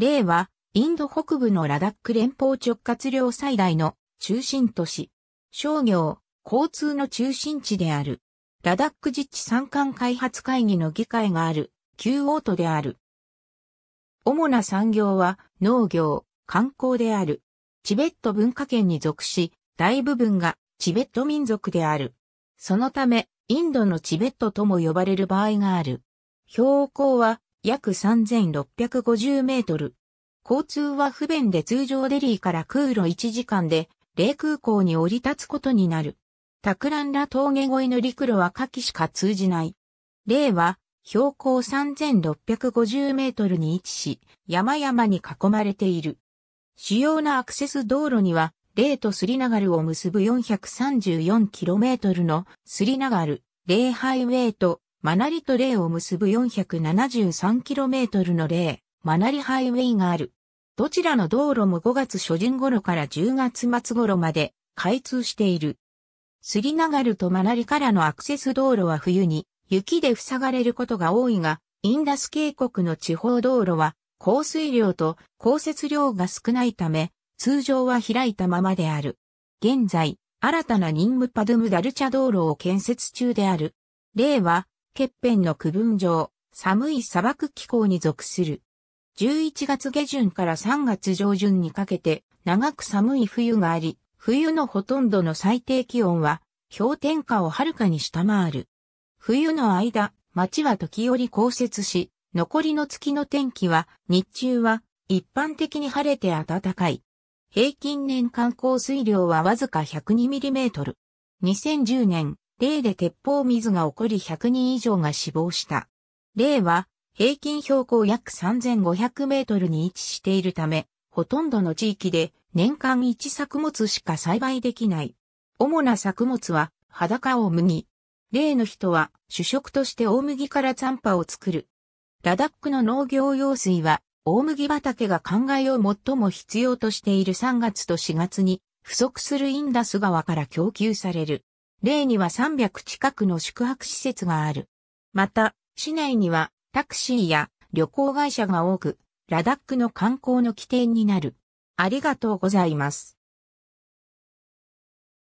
例は、インド北部のラダック連邦直轄領最大の中心都市。商業、交通の中心地である。ラダック自治参観開発会議の議会がある、旧オートである。主な産業は農業、観光である。チベット文化圏に属し、大部分がチベット民族である。そのため、インドのチベットとも呼ばれる場合がある。標高は約3650メートル。交通は不便で通常デリーから空路1時間で、霊空港に降り立つことになる。タクランラ峠越えの陸路は下記しか通じない。霊は、標高3650メートルに位置し、山々に囲まれている。主要なアクセス道路には、霊とスリナガルを結ぶ4 3 4トルのスリナガル、霊ハイウェイとマナリとレイを結ぶ 473km のレイ、マナリハイウェイがある。どちらの道路も5月初旬頃から10月末頃まで開通している。スリナガルとマナリからのアクセス道路は冬に雪で塞がれることが多いが、インダス渓谷の地方道路は降水量と降雪量が少ないため、通常は開いたままである。現在、新たな任務パドゥムダルチャ道路を建設中である。例は、欠片の区分上、寒い砂漠気候に属する。11月下旬から3月上旬にかけて長く寒い冬があり、冬のほとんどの最低気温は氷点下をはるかに下回る。冬の間、街は時折降雪し、残りの月の天気は日中は一般的に晴れて暖かい。平均年間降水量はわずか 102mm。2010年例で鉄砲水が起こり100人以上が死亡した。例は、平均標高約3500メートルに位置しているため、ほとんどの地域で年間1作物しか栽培できない。主な作物は、裸大麦。例の人は主食として大麦から残波を作る。ラダックの農業用水は大麦畑が灌漑を最も必要としている3月と4月に不足するインダス川から供給される。例には300近くの宿泊施設がある。また、市内にはタクシーや旅行会社が多く、ラダックの観光の起点になる。ありがとうございます。